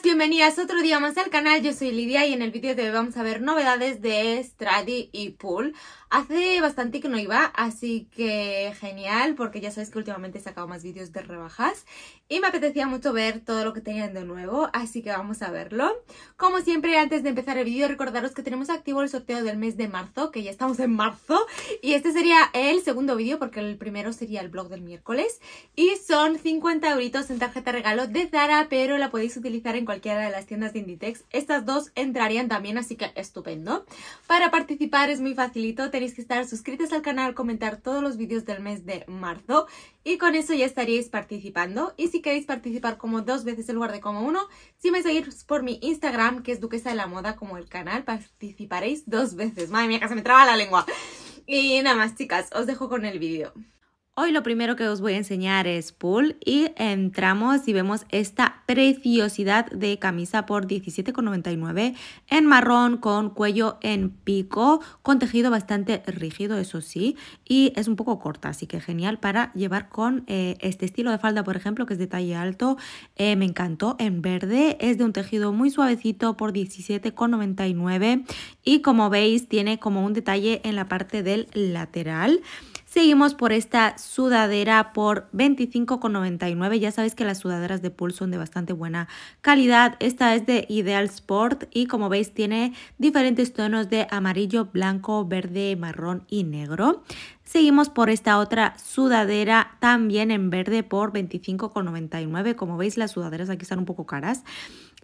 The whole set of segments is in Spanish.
bienvenidas otro día más al canal, yo soy Lidia y en el vídeo de hoy vamos a ver novedades de Stradi y Pool. Hace bastante que no iba, así que genial, porque ya sabéis que últimamente he sacado más vídeos de rebajas y me apetecía mucho ver todo lo que tenían de nuevo, así que vamos a verlo. Como siempre, antes de empezar el vídeo, recordaros que tenemos activo el sorteo del mes de marzo, que ya estamos en marzo, y este sería el segundo vídeo, porque el primero sería el blog del miércoles, y son 50 euritos en tarjeta regalo de Zara, pero la podéis utilizar en cualquiera de las tiendas de Inditex. Estas dos entrarían también, así que estupendo. Para participar es muy facilito, tenéis que estar suscritos al canal, comentar todos los vídeos del mes de marzo y con eso ya estaríais participando. Y si queréis participar como dos veces en lugar de como uno, si me seguís por mi Instagram, que es Duquesa de la Moda como el canal, participaréis dos veces. Madre mía, que se me traba la lengua. Y nada más, chicas, os dejo con el vídeo. Hoy lo primero que os voy a enseñar es pull y entramos y vemos esta preciosidad de camisa por $17,99 en marrón con cuello en pico, con tejido bastante rígido, eso sí, y es un poco corta, así que genial para llevar con eh, este estilo de falda, por ejemplo, que es de talle alto, eh, me encantó, en verde, es de un tejido muy suavecito por $17,99 y como veis tiene como un detalle en la parte del lateral. Seguimos por esta sudadera por $25,99. Ya sabes que las sudaderas de pool son de bastante buena calidad. Esta es de Ideal Sport y como veis tiene diferentes tonos de amarillo, blanco, verde, marrón y negro. Seguimos por esta otra sudadera también en verde por $25,99. Como veis las sudaderas aquí están un poco caras.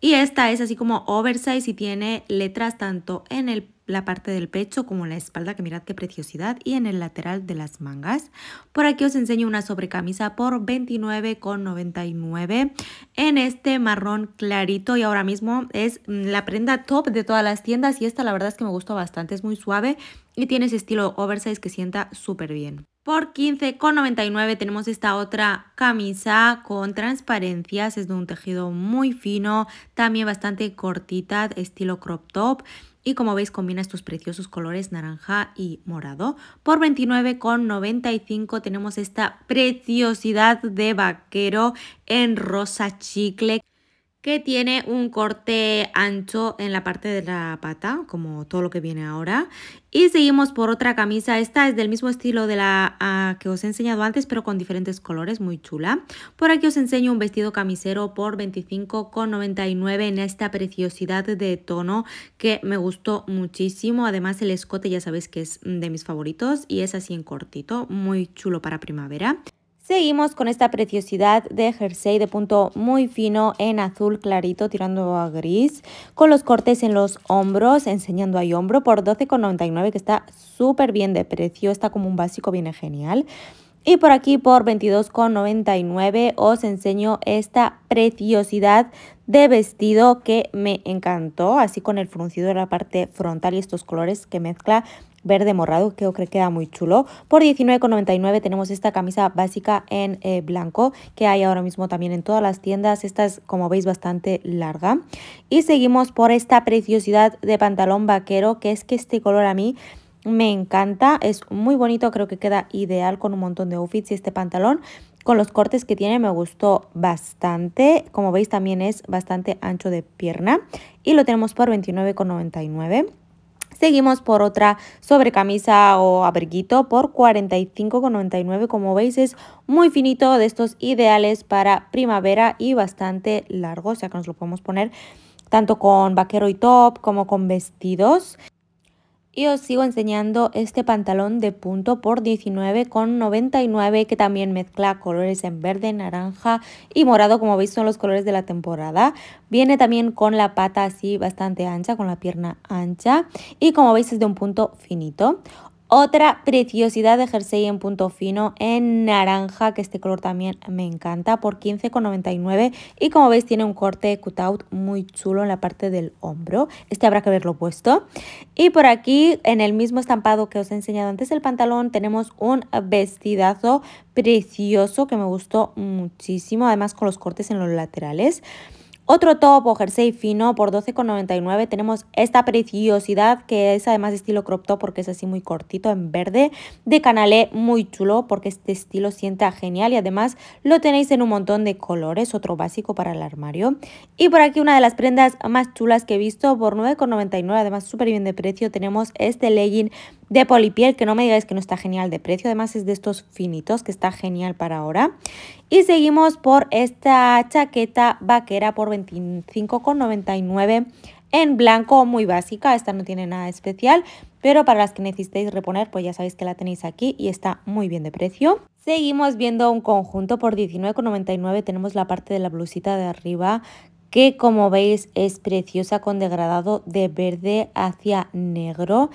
Y esta es así como oversize y tiene letras tanto en la parte del pecho como en la espalda, que mirad qué preciosidad, y en el lateral de las mangas. Por aquí os enseño una sobrecamisa por $29,99 en este marrón clarito y ahora mismo es mm, la prenda top de todas las tiendas y esta la verdad es que me gustó bastante, es muy suave y tiene ese estilo oversize que sienta súper bien. Por 15,99 tenemos esta otra camisa con transparencias, es de un tejido muy fino, también bastante cortita, estilo crop top. Y como veis combina estos preciosos colores naranja y morado. Por 29,95 tenemos esta preciosidad de vaquero en rosa chicle que tiene un corte ancho en la parte de la pata, como todo lo que viene ahora. Y seguimos por otra camisa, esta es del mismo estilo de la ah, que os he enseñado antes, pero con diferentes colores, muy chula. Por aquí os enseño un vestido camisero por 25,99 en esta preciosidad de tono que me gustó muchísimo. Además el escote ya sabéis que es de mis favoritos y es así en cortito, muy chulo para primavera. Seguimos con esta preciosidad de jersey de punto muy fino en azul clarito tirando a gris, con los cortes en los hombros, enseñando ahí hombro por 12,99 que está súper bien de precio, está como un básico, viene genial. Y por aquí por 22,99 os enseño esta preciosidad de vestido que me encantó, así con el fruncido de la parte frontal y estos colores que mezcla verde morado, que creo que queda muy chulo. Por 19,99 tenemos esta camisa básica en eh, blanco, que hay ahora mismo también en todas las tiendas. Esta es, como veis, bastante larga. Y seguimos por esta preciosidad de pantalón vaquero, que es que este color a mí me encanta, es muy bonito, creo que queda ideal con un montón de outfits y este pantalón con los cortes que tiene me gustó bastante, como veis también es bastante ancho de pierna y lo tenemos por 29,99 Seguimos por otra sobrecamisa o abriguito por 45,99. Como veis es muy finito, de estos ideales para primavera y bastante largo, o sea que nos lo podemos poner tanto con vaquero y top como con vestidos y os sigo enseñando este pantalón de punto por 19,99 que también mezcla colores en verde, naranja y morado como veis son los colores de la temporada. Viene también con la pata así bastante ancha, con la pierna ancha y como veis es de un punto finito. Otra preciosidad de jersey en punto fino en naranja, que este color también me encanta, por 15,99 y como veis tiene un corte cutout muy chulo en la parte del hombro. Este habrá que verlo puesto. Y por aquí, en el mismo estampado que os he enseñado antes el pantalón, tenemos un vestidazo precioso que me gustó muchísimo, además con los cortes en los laterales. Otro top o jersey fino por $12,99 tenemos esta preciosidad que es además estilo crop top porque es así muy cortito en verde de Canalé, muy chulo porque este estilo sienta genial y además lo tenéis en un montón de colores, otro básico para el armario. Y por aquí una de las prendas más chulas que he visto por $9,99, además súper bien de precio, tenemos este legging de Polipiel, que no me digáis que no está genial de precio, además es de estos finitos que está genial para ahora. Y seguimos por esta chaqueta vaquera por 25,99 en blanco, muy básica, esta no tiene nada especial, pero para las que necesitéis reponer, pues ya sabéis que la tenéis aquí y está muy bien de precio. Seguimos viendo un conjunto por 19,99, tenemos la parte de la blusita de arriba que como veis es preciosa con degradado de verde hacia negro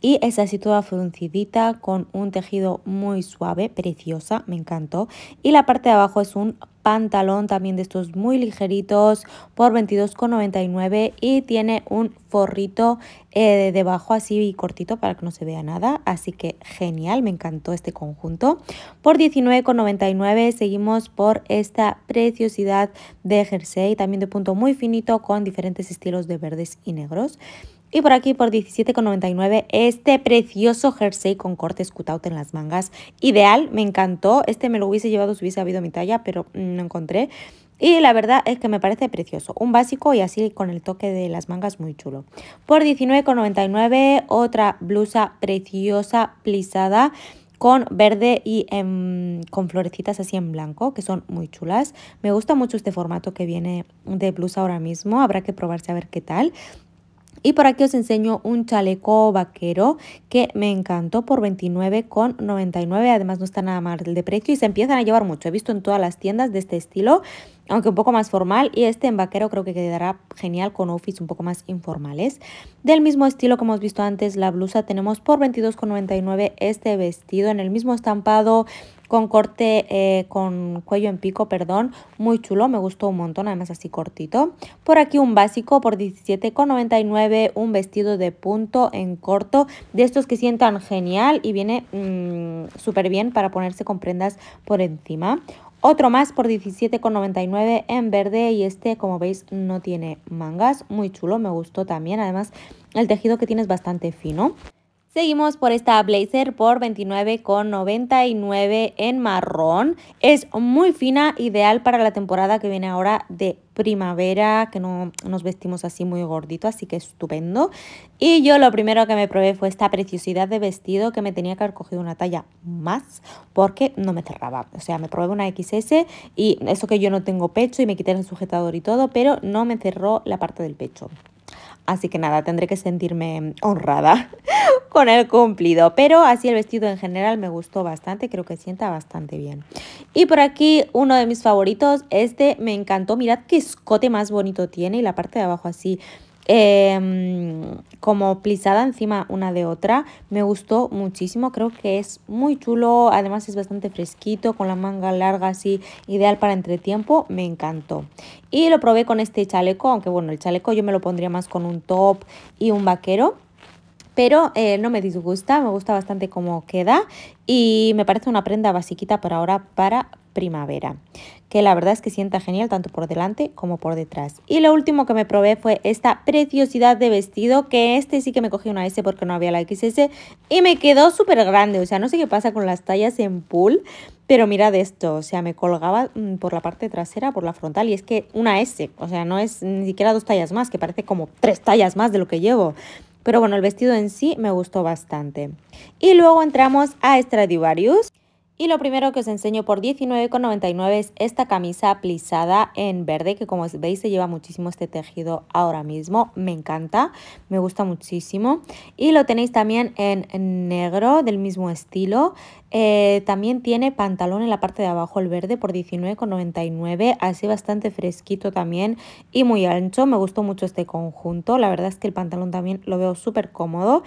y es así toda fruncidita con un tejido muy suave, preciosa, me encantó. Y la parte de abajo es un pantalón también de estos muy ligeritos por 22,99 y tiene un forrito eh, debajo así cortito para que no se vea nada. Así que genial, me encantó este conjunto. Por 19,99 seguimos por esta preciosidad de jersey también de punto muy finito con diferentes estilos de verdes y negros. Y por aquí por $17,99 este precioso jersey con cortes cutout en las mangas. Ideal, me encantó. Este me lo hubiese llevado si hubiese habido mi talla, pero mm, no encontré. Y la verdad es que me parece precioso. Un básico y así con el toque de las mangas muy chulo. Por $19,99 otra blusa preciosa plisada con verde y em, con florecitas así en blanco, que son muy chulas. Me gusta mucho este formato que viene de blusa ahora mismo. Habrá que probarse a ver qué tal. Y por aquí os enseño un chaleco vaquero que me encantó por 29,99. Además no está nada mal de precio y se empiezan a llevar mucho. He visto en todas las tiendas de este estilo, aunque un poco más formal. Y este en vaquero creo que quedará genial con outfits un poco más informales. Del mismo estilo que hemos visto antes, la blusa tenemos por 22,99 este vestido en el mismo estampado con corte, eh, con cuello en pico, perdón, muy chulo, me gustó un montón, además así cortito. Por aquí un básico por 17,99, un vestido de punto en corto, de estos que sientan genial y viene mm, súper bien para ponerse con prendas por encima. Otro más por 17,99 en verde y este como veis no tiene mangas, muy chulo, me gustó también, además el tejido que tiene es bastante fino. Seguimos por esta blazer por $29,99 en marrón. Es muy fina, ideal para la temporada que viene ahora de primavera, que no nos vestimos así muy gordito, así que estupendo. Y yo lo primero que me probé fue esta preciosidad de vestido que me tenía que haber cogido una talla más porque no me cerraba. O sea, me probé una XS y eso que yo no tengo pecho y me quité el sujetador y todo, pero no me cerró la parte del pecho. Así que nada, tendré que sentirme honrada con el cumplido. Pero así el vestido en general me gustó bastante, creo que sienta bastante bien. Y por aquí uno de mis favoritos, este me encantó. Mirad qué escote más bonito tiene y la parte de abajo así Em, como plisada encima una de otra. Me gustó muchísimo, creo que es muy chulo, además es bastante fresquito, con la manga larga así, ideal para entretiempo, me encantó. Y lo probé con este chaleco, aunque bueno, el chaleco yo me lo pondría más con un top y un vaquero pero eh, no me disgusta, me gusta bastante cómo queda y me parece una prenda basiquita para ahora para primavera, que la verdad es que sienta genial tanto por delante como por detrás. Y lo último que me probé fue esta preciosidad de vestido, que este sí que me cogí una S porque no había la XS y me quedó súper grande, o sea, no sé qué pasa con las tallas en pool, pero mirad esto, o sea, me colgaba mm, por la parte trasera, por la frontal, y es que una S, o sea, no es ni siquiera dos tallas más, que parece como tres tallas más de lo que llevo. Pero bueno, el vestido en sí me gustó bastante. Y luego entramos a Stradivarius. Y lo primero que os enseño por $19,99 es esta camisa plisada en verde, que como veis se lleva muchísimo este tejido ahora mismo. Me encanta, me gusta muchísimo. Y lo tenéis también en negro, del mismo estilo. Eh, también tiene pantalón en la parte de abajo, el verde, por $19,99. Así bastante fresquito también y muy ancho. Me gustó mucho este conjunto. La verdad es que el pantalón también lo veo súper cómodo.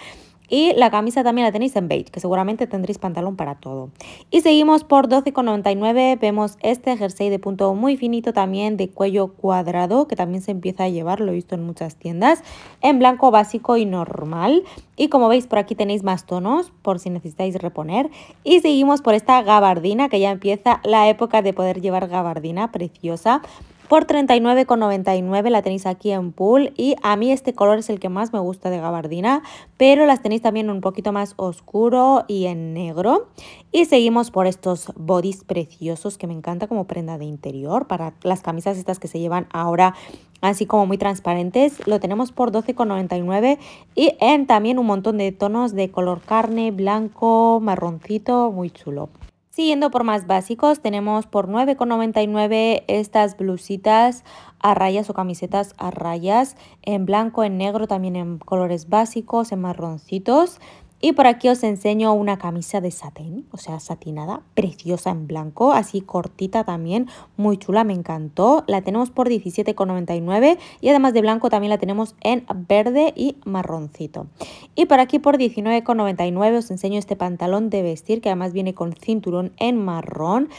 Y la camisa también la tenéis en beige, que seguramente tendréis pantalón para todo. Y seguimos por 12,99. Vemos este jersey de punto muy finito también de cuello cuadrado, que también se empieza a llevar, lo he visto en muchas tiendas, en blanco básico y normal. Y como veis por aquí tenéis más tonos por si necesitáis reponer. Y seguimos por esta gabardina que ya empieza la época de poder llevar gabardina preciosa por $39,99 la tenéis aquí en pool y a mí este color es el que más me gusta de gabardina, pero las tenéis también un poquito más oscuro y en negro. Y seguimos por estos bodys preciosos que me encanta como prenda de interior para las camisas estas que se llevan ahora así como muy transparentes. Lo tenemos por $12,99 y en también un montón de tonos de color carne, blanco, marroncito, muy chulo. Siguiendo por más básicos, tenemos por 9,99 estas blusitas a rayas o camisetas a rayas en blanco, en negro, también en colores básicos, en marroncitos. Y por aquí os enseño una camisa de satén, o sea, satinada, preciosa en blanco, así cortita también, muy chula, me encantó. La tenemos por 17,99 y además de blanco también la tenemos en verde y marroncito. Y por aquí por 19,99 os enseño este pantalón de vestir que además viene con cinturón en marrón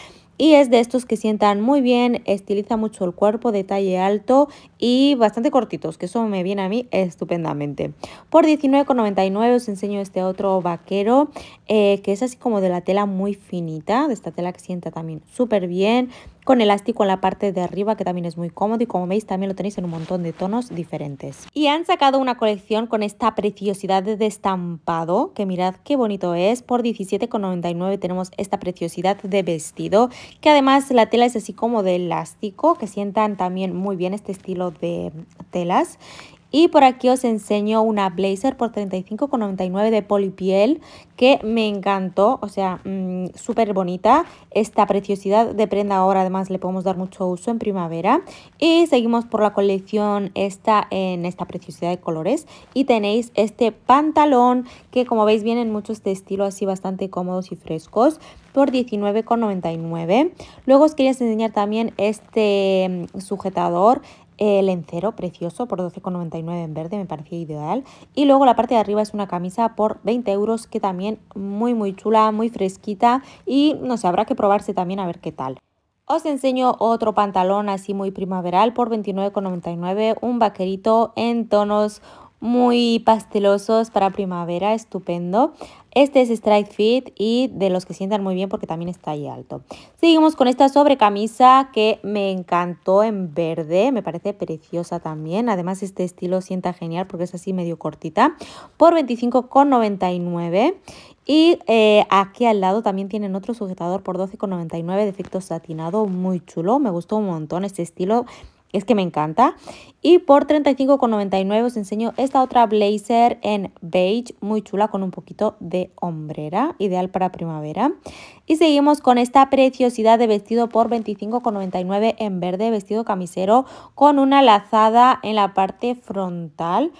y es de estos que sientan muy bien, estiliza mucho el cuerpo, detalle alto y bastante cortitos, que eso me viene a mí estupendamente. Por 19,99 os enseño este otro vaquero, eh, que es así como de la tela muy finita, de esta tela que sienta también súper bien, con elástico en la parte de arriba que también es muy cómodo y como veis también lo tenéis en un montón de tonos diferentes. Y han sacado una colección con esta preciosidad de estampado que mirad qué bonito es. Por 17,99 tenemos esta preciosidad de vestido que además la tela es así como de elástico que sientan también muy bien este estilo de telas y por aquí os enseño una blazer por 35,99 de polipiel que me encantó, o sea, mm, súper bonita. Esta preciosidad de prenda ahora además le podemos dar mucho uso en primavera. Y seguimos por la colección esta en esta preciosidad de colores. Y tenéis este pantalón que como veis vienen muchos de estilo así bastante cómodos y frescos por 19,99. Luego os quería enseñar también este mm, sujetador el encero precioso por 12,99 en verde, me parecía ideal. Y luego la parte de arriba es una camisa por 20 euros que también muy muy chula, muy fresquita y no sé, habrá que probarse también a ver qué tal. Os enseño otro pantalón así muy primaveral por 29,99, un vaquerito en tonos muy pastelosos para primavera, estupendo. Este es Strike Fit y de los que sientan muy bien porque también está ahí alto. Seguimos con esta sobrecamisa que me encantó en verde, me parece preciosa también. Además este estilo sienta genial porque es así medio cortita, por 25,99. Y eh, aquí al lado también tienen otro sujetador por 12,99 de efecto satinado, muy chulo. Me gustó un montón este estilo, es que me encanta. Y por $35,99 os enseño esta otra blazer en beige, muy chula, con un poquito de hombrera, ideal para primavera. Y seguimos con esta preciosidad de vestido por $25,99 en verde, vestido camisero, con una lazada en la parte frontal.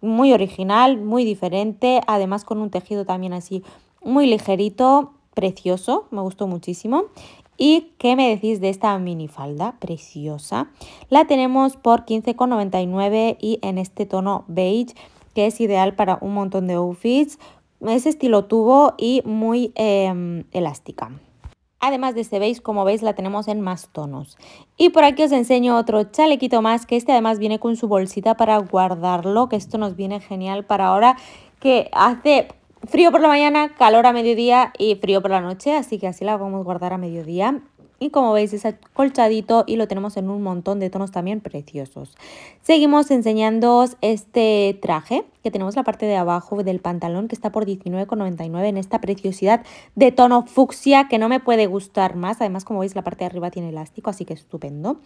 Muy original, muy diferente, además con un tejido también así muy ligerito, precioso, me gustó muchísimo. ¿Y qué me decís de esta mini falda preciosa? La tenemos por 15,99 y en este tono beige que es ideal para un montón de outfits. Es estilo tubo y muy em, elástica. Además de este beige, como veis, la tenemos en más tonos. Y por aquí os enseño otro chalequito más, que este además viene con su bolsita para guardarlo, que esto nos viene genial para ahora que hace Frío por la mañana, calor a mediodía y frío por la noche, así que así la vamos a guardar a mediodía. Y como veis es acolchadito y lo tenemos en un montón de tonos también preciosos. Seguimos enseñándoos este traje que tenemos la parte de abajo del pantalón que está por 19,99 en esta preciosidad de tono fucsia que no me puede gustar más. Además, como veis, la parte de arriba tiene elástico, así que estupendo.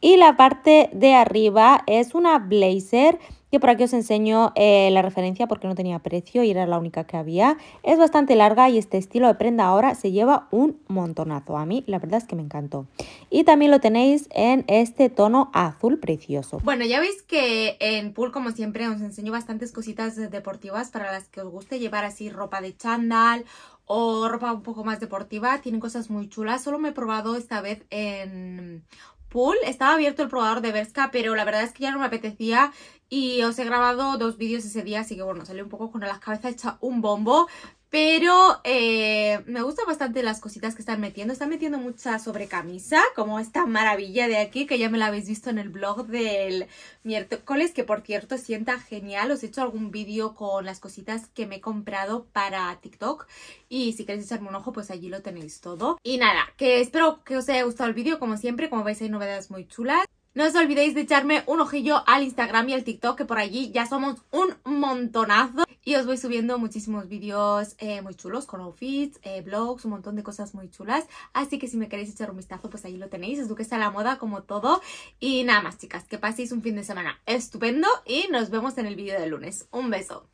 Y la parte de arriba es una blazer que por aquí os enseño eh, la referencia porque no tenía precio y era la única que había. Es bastante larga y este estilo de prenda ahora se lleva un montonazo. A mí la verdad es que me encantó. Y también lo tenéis en este tono azul precioso. Bueno, ya veis que en Pool, como siempre, os enseño bastantes cositas deportivas para las que os guste llevar así ropa de chandal o ropa un poco más deportiva. Tienen cosas muy chulas. Solo me he probado esta vez en Pool. Estaba abierto el probador de Berska, pero la verdad es que ya no me apetecía y os he grabado dos vídeos ese día, así que bueno, salió un poco con las cabezas hecha un bombo. Pero eh, me gustan bastante las cositas que están metiendo. Están metiendo mucha camisa como esta maravilla de aquí, que ya me la habéis visto en el blog del miércoles, que por cierto sienta genial. Os he hecho algún vídeo con las cositas que me he comprado para TikTok. Y si queréis echarme un ojo, pues allí lo tenéis todo. Y nada, que espero que os haya gustado el vídeo, como siempre. Como veis hay novedades muy chulas. No os olvidéis de echarme un ojillo al Instagram y al TikTok, que por allí ya somos un montonazo. Y os voy subiendo muchísimos vídeos eh, muy chulos con outfits, eh, blogs, un montón de cosas muy chulas. Así que si me queréis echar un vistazo, pues ahí lo tenéis. Es a la Moda, como todo. Y nada más, chicas, que paséis un fin de semana estupendo y nos vemos en el vídeo del lunes. Un beso.